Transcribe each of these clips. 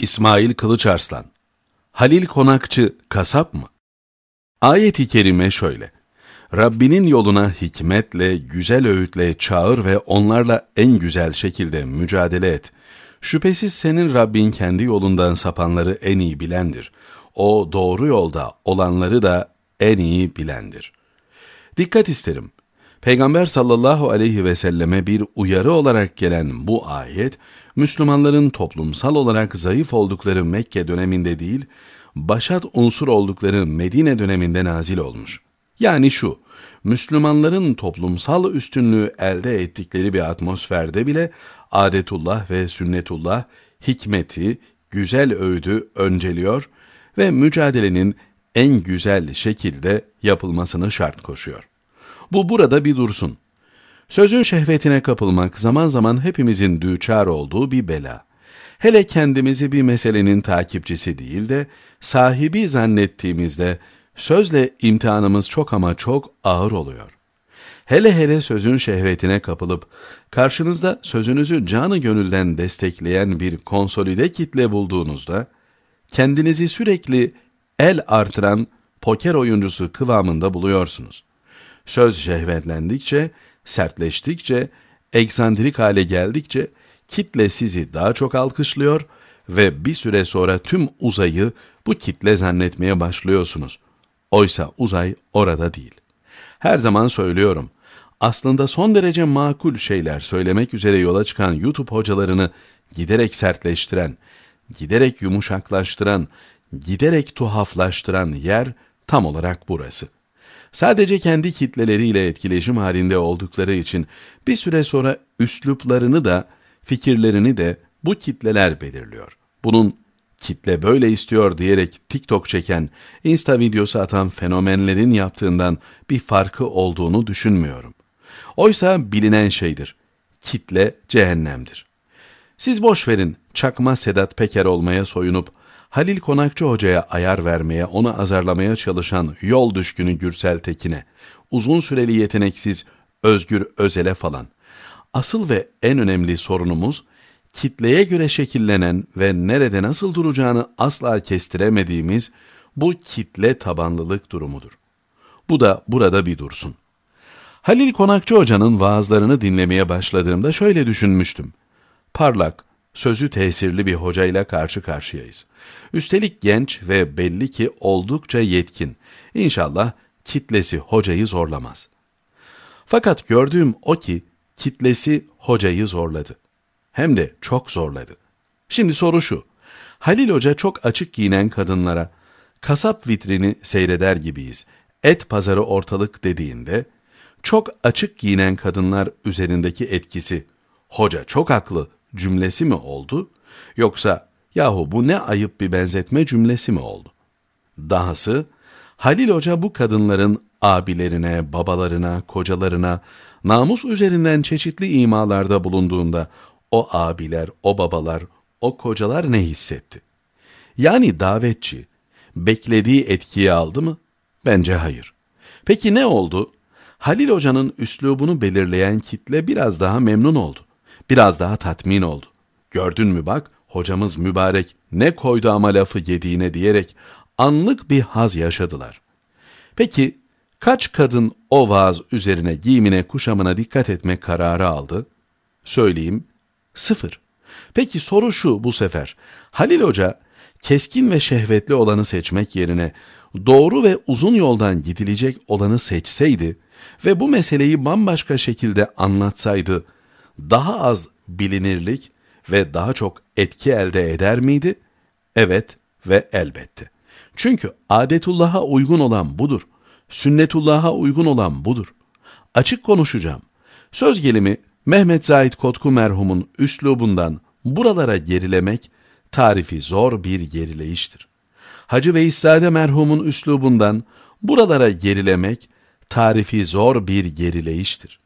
İsmail Kılıçarslan Halil Konakçı kasap mı? Ayet-i kerime şöyle. Rabbinin yoluna hikmetle, güzel öğütle çağır ve onlarla en güzel şekilde mücadele et. Şüphesiz senin Rabbin kendi yolundan sapanları en iyi bilendir. O doğru yolda olanları da en iyi bilendir. Dikkat isterim. Peygamber sallallahu aleyhi ve selleme bir uyarı olarak gelen bu ayet, Müslümanların toplumsal olarak zayıf oldukları Mekke döneminde değil, başat unsur oldukları Medine döneminde nazil olmuş. Yani şu, Müslümanların toplumsal üstünlüğü elde ettikleri bir atmosferde bile adetullah ve sünnetullah hikmeti, güzel öğüdü önceliyor ve mücadelenin en güzel şekilde yapılmasını şart koşuyor. Bu burada bir dursun. Sözün şehvetine kapılmak zaman zaman hepimizin düçar olduğu bir bela. Hele kendimizi bir meselenin takipçisi değil de sahibi zannettiğimizde sözle imtihanımız çok ama çok ağır oluyor. Hele hele sözün şehvetine kapılıp karşınızda sözünüzü canı gönülden destekleyen bir konsolide kitle bulduğunuzda kendinizi sürekli el artıran poker oyuncusu kıvamında buluyorsunuz. Söz şehvetlendikçe, sertleştikçe, eksantrik hale geldikçe kitle sizi daha çok alkışlıyor ve bir süre sonra tüm uzayı bu kitle zannetmeye başlıyorsunuz. Oysa uzay orada değil. Her zaman söylüyorum. Aslında son derece makul şeyler söylemek üzere yola çıkan YouTube hocalarını giderek sertleştiren, giderek yumuşaklaştıran, giderek tuhaflaştıran yer tam olarak burası. Sadece kendi kitleleriyle etkileşim halinde oldukları için bir süre sonra üsluplarını da fikirlerini de bu kitleler belirliyor. Bunun kitle böyle istiyor diyerek TikTok çeken, Insta videosu atan fenomenlerin yaptığından bir farkı olduğunu düşünmüyorum. Oysa bilinen şeydir. Kitle cehennemdir. Siz boş verin çakma Sedat Peker olmaya soyunup Halil Konakçı Hoca'ya ayar vermeye, onu azarlamaya çalışan yol düşkünü Gürsel Tekin'e, uzun süreli yeteneksiz Özgür Özel'e falan. Asıl ve en önemli sorunumuz, kitleye göre şekillenen ve nerede nasıl duracağını asla kestiremediğimiz bu kitle tabanlılık durumudur. Bu da burada bir dursun. Halil Konakçı Hoca'nın vaazlarını dinlemeye başladığımda şöyle düşünmüştüm. Parlak, sözü tesirli bir hocayla karşı karşıyayız. Üstelik genç ve belli ki oldukça yetkin. İnşallah kitlesi hocayı zorlamaz. Fakat gördüğüm o ki kitlesi hocayı zorladı. Hem de çok zorladı. Şimdi soru şu. Halil Hoca çok açık giyinen kadınlara kasap vitrini seyreder gibiyiz. Et pazarı ortalık dediğinde çok açık giyinen kadınlar üzerindeki etkisi hoca çok haklı cümlesi mi oldu yoksa yahu bu ne ayıp bir benzetme cümlesi mi oldu? Dahası Halil Hoca bu kadınların abilerine, babalarına, kocalarına namus üzerinden çeşitli imalarda bulunduğunda o abiler, o babalar, o kocalar ne hissetti? Yani davetçi beklediği etkiyi aldı mı? Bence hayır. Peki ne oldu? Halil Hoca'nın üslubunu belirleyen kitle biraz daha memnun oldu biraz daha tatmin oldu. Gördün mü bak, hocamız mübarek ne koydu ama lafı yediğine diyerek anlık bir haz yaşadılar. Peki kaç kadın o vaaz üzerine giyimine kuşamına dikkat etme kararı aldı? Söyleyeyim sıfır. Peki soru şu bu sefer. Halil Hoca keskin ve şehvetli olanı seçmek yerine doğru ve uzun yoldan gidilecek olanı seçseydi ve bu meseleyi bambaşka şekilde anlatsaydı daha az bilinirlik ve daha çok etki elde eder miydi? Evet ve elbette. Çünkü adetullah'a uygun olan budur. Sünnetullah'a uygun olan budur. Açık konuşacağım. Söz gelimi Mehmet Zahid Kotku merhumun üslubundan buralara gerilemek tarifi zor bir gerileyiştir. Hacı Veysade merhumun üslubundan buralara gerilemek tarifi zor bir gerileyiştir.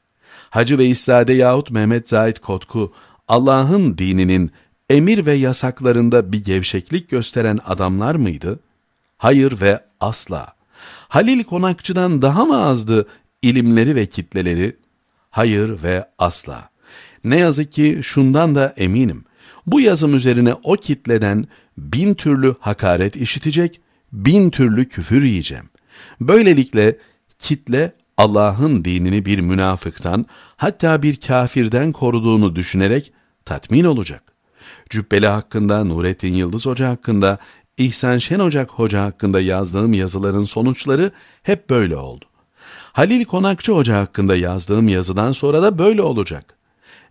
Hacı ve Veysade yahut Mehmet Zahid Kotku, Allah'ın dininin emir ve yasaklarında bir gevşeklik gösteren adamlar mıydı? Hayır ve asla. Halil Konakçı'dan daha mı azdı ilimleri ve kitleleri? Hayır ve asla. Ne yazık ki şundan da eminim. Bu yazım üzerine o kitleden bin türlü hakaret işitecek, bin türlü küfür yiyeceğim. Böylelikle kitle Allah'ın dinini bir münafıktan hatta bir kafirden koruduğunu düşünerek tatmin olacak. Cübbeli hakkında, Nurettin Yıldız Hoca hakkında, İhsan Şenocak Hoca hakkında yazdığım yazıların sonuçları hep böyle oldu. Halil Konakçı Hoca hakkında yazdığım yazıdan sonra da böyle olacak.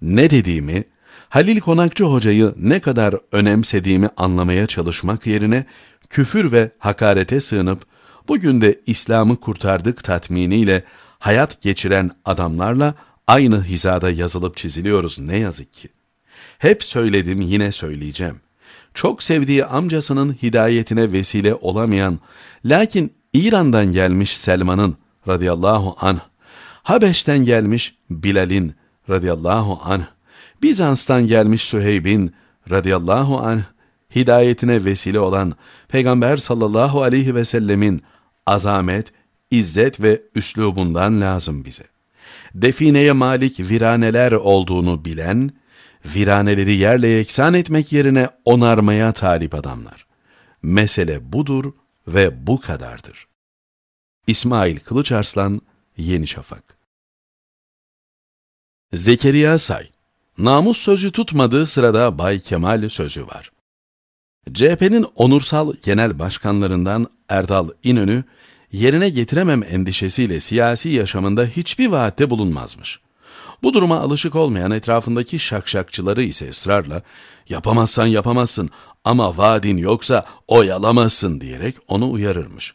Ne dediğimi, Halil Konakçı Hoca'yı ne kadar önemsediğimi anlamaya çalışmak yerine küfür ve hakarete sığınıp Bugün de İslam'ı kurtardık tatminiyle hayat geçiren adamlarla aynı hizada yazılıp çiziliyoruz ne yazık ki. Hep söyledim yine söyleyeceğim. Çok sevdiği amcasının hidayetine vesile olamayan, lakin İran'dan gelmiş Selman'ın radıyallahu anh, Habeş'ten gelmiş Bilal'in radıyallahu anh, Bizans'tan gelmiş Süheyb'in radıyallahu anh, hidayetine vesile olan Peygamber sallallahu aleyhi ve sellemin azamet, izzet ve üslubundan lazım bize. Defineye malik viraneler olduğunu bilen, viraneleri yerle yeksan etmek yerine onarmaya talip adamlar. Mesele budur ve bu kadardır. İsmail Kılıçarslan Yeni Şafak Zekeriya Say Namus sözü tutmadığı sırada Bay Kemal sözü var. CHP'nin onursal genel başkanlarından Erdal İnönü, yerine getiremem endişesiyle siyasi yaşamında hiçbir vaatte bulunmazmış. Bu duruma alışık olmayan etrafındaki şakşakçıları ise ısrarla yapamazsan yapamazsın ama vaadin yoksa oyalamazsın diyerek onu uyarırmış.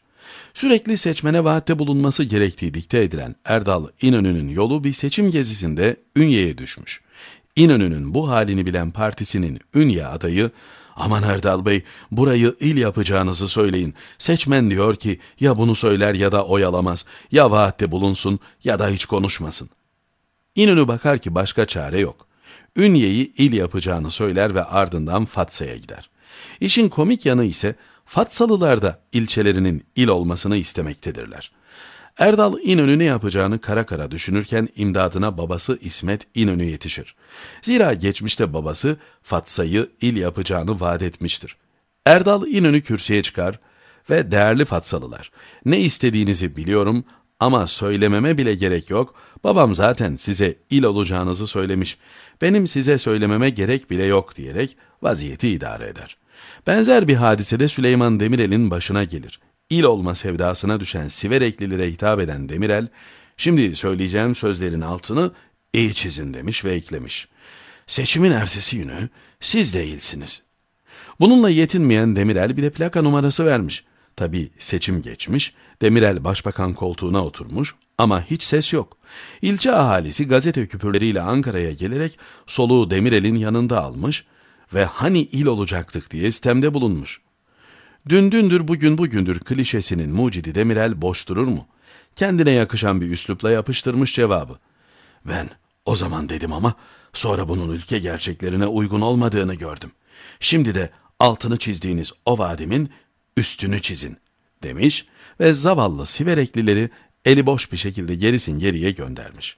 Sürekli seçmene vaatte bulunması gerektiği dikte edilen Erdal İnönü'nün yolu bir seçim gezisinde Ünye'ye düşmüş. İnönü'nün bu halini bilen partisinin Ünye adayı, ''Aman Erdal Bey, burayı il yapacağınızı söyleyin. Seçmen diyor ki ya bunu söyler ya da oyalamaz, ya vaatte bulunsun ya da hiç konuşmasın.'' İnönü bakar ki başka çare yok. Ünye'yi il yapacağını söyler ve ardından Fatsa'ya gider. İşin komik yanı ise Fatsalılar da ilçelerinin il olmasını istemektedirler. Erdal İnönü ne yapacağını kara kara düşünürken imdadına babası İsmet İnönü yetişir. Zira geçmişte babası Fatsa'yı il yapacağını vaat etmiştir. Erdal İnönü kürsüye çıkar ve değerli Fatsalılar, ne istediğinizi biliyorum ama söylememe bile gerek yok, babam zaten size il olacağınızı söylemiş, benim size söylememe gerek bile yok diyerek vaziyeti idare eder.'' Benzer bir hadise de Süleyman Demirel'in başına gelir il olma sevdasına düşen Sivereklilere hitap eden Demirel, şimdi söyleyeceğim sözlerin altını iyi çizin demiş ve eklemiş. Seçimin ertesi günü siz de ilsiniz. Bununla yetinmeyen Demirel bir de plaka numarası vermiş. Tabi seçim geçmiş, Demirel başbakan koltuğuna oturmuş ama hiç ses yok. İlçe ahalisi gazete küpürleriyle Ankara'ya gelerek soluğu Demirel'in yanında almış ve hani il olacaktık diye sistemde bulunmuş.'' Dün dündür bugün bugündür klişesinin mucidi Demirel boş durur mu? Kendine yakışan bir üslupla yapıştırmış cevabı. Ben o zaman dedim ama sonra bunun ülke gerçeklerine uygun olmadığını gördüm. Şimdi de altını çizdiğiniz o vadimin üstünü çizin demiş ve zavallı sivereklileri eli boş bir şekilde gerisin geriye göndermiş.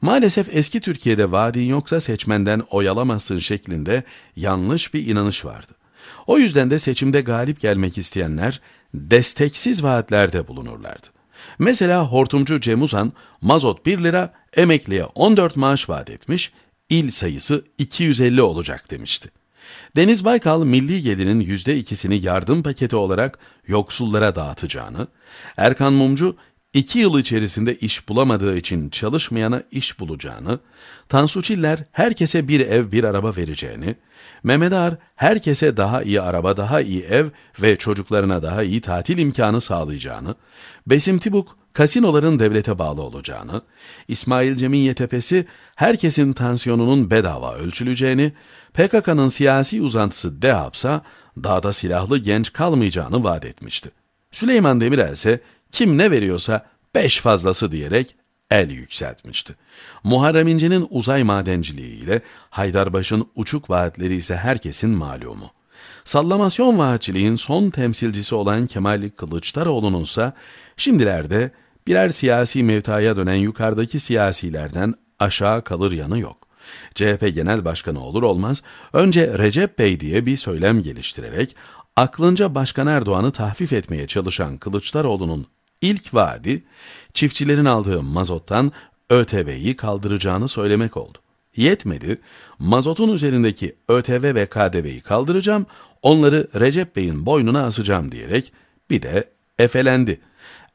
Maalesef eski Türkiye'de vadin yoksa seçmenden oyalamazsın şeklinde yanlış bir inanış vardı. O yüzden de seçimde galip gelmek isteyenler desteksiz vaatlerde bulunurlardı. Mesela hortumcu Cem Uzan, mazot 1 lira, emekliye 14 maaş vaat etmiş, il sayısı 250 olacak demişti. Deniz Baykal, milli gelinin %2'sini yardım paketi olarak yoksullara dağıtacağını, Erkan Mumcu, iki yıl içerisinde iş bulamadığı için çalışmayana iş bulacağını, Tansu Çiller herkese bir ev bir araba vereceğini, Mehmet Ağar herkese daha iyi araba daha iyi ev ve çocuklarına daha iyi tatil imkanı sağlayacağını, Besim Tibuk kasinoların devlete bağlı olacağını, İsmail Cem'in Tepesi herkesin tansiyonunun bedava ölçüleceğini, PKK'nın siyasi uzantısı DEHAP'sa dağda silahlı genç kalmayacağını vaat etmişti. Süleyman Demirel ise kim ne veriyorsa beş fazlası diyerek el yükseltmişti. Muharrem İnce'nin uzay madenciliği ile Haydarbaş'ın uçuk vaatleri ise herkesin malumu. Sallamasyon vaatçiliğin son temsilcisi olan Kemal Kılıçdaroğlu'nun ise şimdilerde birer siyasi mevtaya dönen yukarıdaki siyasilerden aşağı kalır yanı yok. CHP Genel Başkanı olur olmaz önce Recep Bey diye bir söylem geliştirerek aklınca Başkan Erdoğan'ı tahfif etmeye çalışan Kılıçdaroğlu'nun İlk vaadi çiftçilerin aldığı mazottan ÖTV'yi kaldıracağını söylemek oldu. Yetmedi, mazotun üzerindeki ÖTV ve KDV'yi kaldıracağım, onları Recep Bey'in boynuna asacağım diyerek bir de efelendi.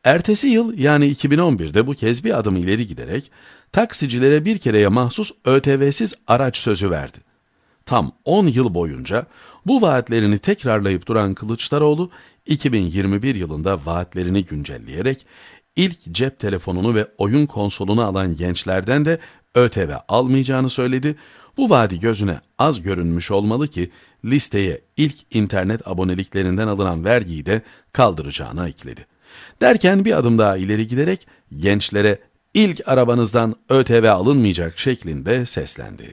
Ertesi yıl yani 2011'de bu kez bir adım ileri giderek taksicilere bir kereye mahsus ÖTV'siz araç sözü verdi tam 10 yıl boyunca bu vaatlerini tekrarlayıp duran Kılıçdaroğlu 2021 yılında vaatlerini güncelleyerek ilk cep telefonunu ve oyun konsolunu alan gençlerden de ÖTV almayacağını söyledi. Bu vaadi gözüne az görünmüş olmalı ki listeye ilk internet aboneliklerinden alınan vergiyi de kaldıracağını ekledi. Derken bir adım daha ileri giderek gençlere ilk arabanızdan ÖTV alınmayacak şeklinde seslendi.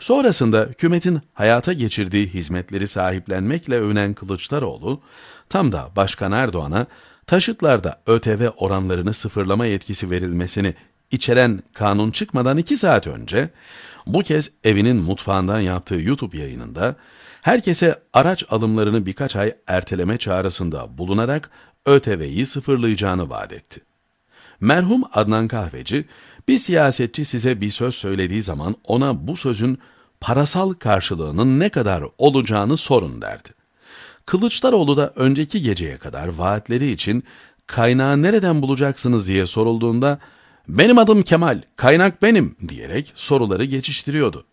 Sonrasında hükümetin hayata geçirdiği hizmetleri sahiplenmekle övünen Kılıçdaroğlu, tam da Başkan Erdoğan'a taşıtlarda ÖTV oranlarını sıfırlama yetkisi verilmesini içeren kanun çıkmadan iki saat önce, bu kez evinin mutfağından yaptığı YouTube yayınında, herkese araç alımlarını birkaç ay erteleme çağrısında bulunarak ÖTV'yi sıfırlayacağını vaat etti. Merhum Adnan Kahveci, bir siyasetçi size bir söz söylediği zaman ona bu sözün parasal karşılığının ne kadar olacağını sorun derdi. Kılıçdaroğlu da önceki geceye kadar vaatleri için kaynağı nereden bulacaksınız diye sorulduğunda benim adım Kemal, kaynak benim diyerek soruları geçiştiriyordu.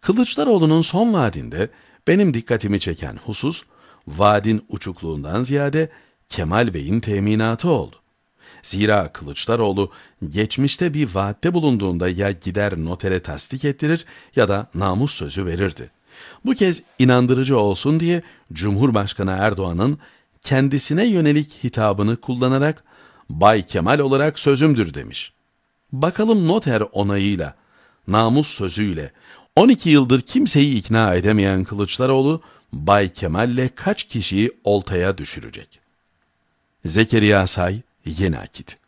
Kılıçdaroğlu'nun son vaadinde benim dikkatimi çeken husus, vaadin uçukluğundan ziyade Kemal Bey'in teminatı oldu. Zira Kılıçdaroğlu geçmişte bir vaatte bulunduğunda ya gider notere tasdik ettirir ya da namus sözü verirdi. Bu kez inandırıcı olsun diye Cumhurbaşkanı Erdoğan'ın kendisine yönelik hitabını kullanarak Bay Kemal olarak sözümdür demiş. Bakalım noter onayıyla, namus sözüyle 12 yıldır kimseyi ikna edemeyen Kılıçdaroğlu Bay Kemal'le kaç kişiyi oltaya düşürecek? Zekeriya Say, yenaa kite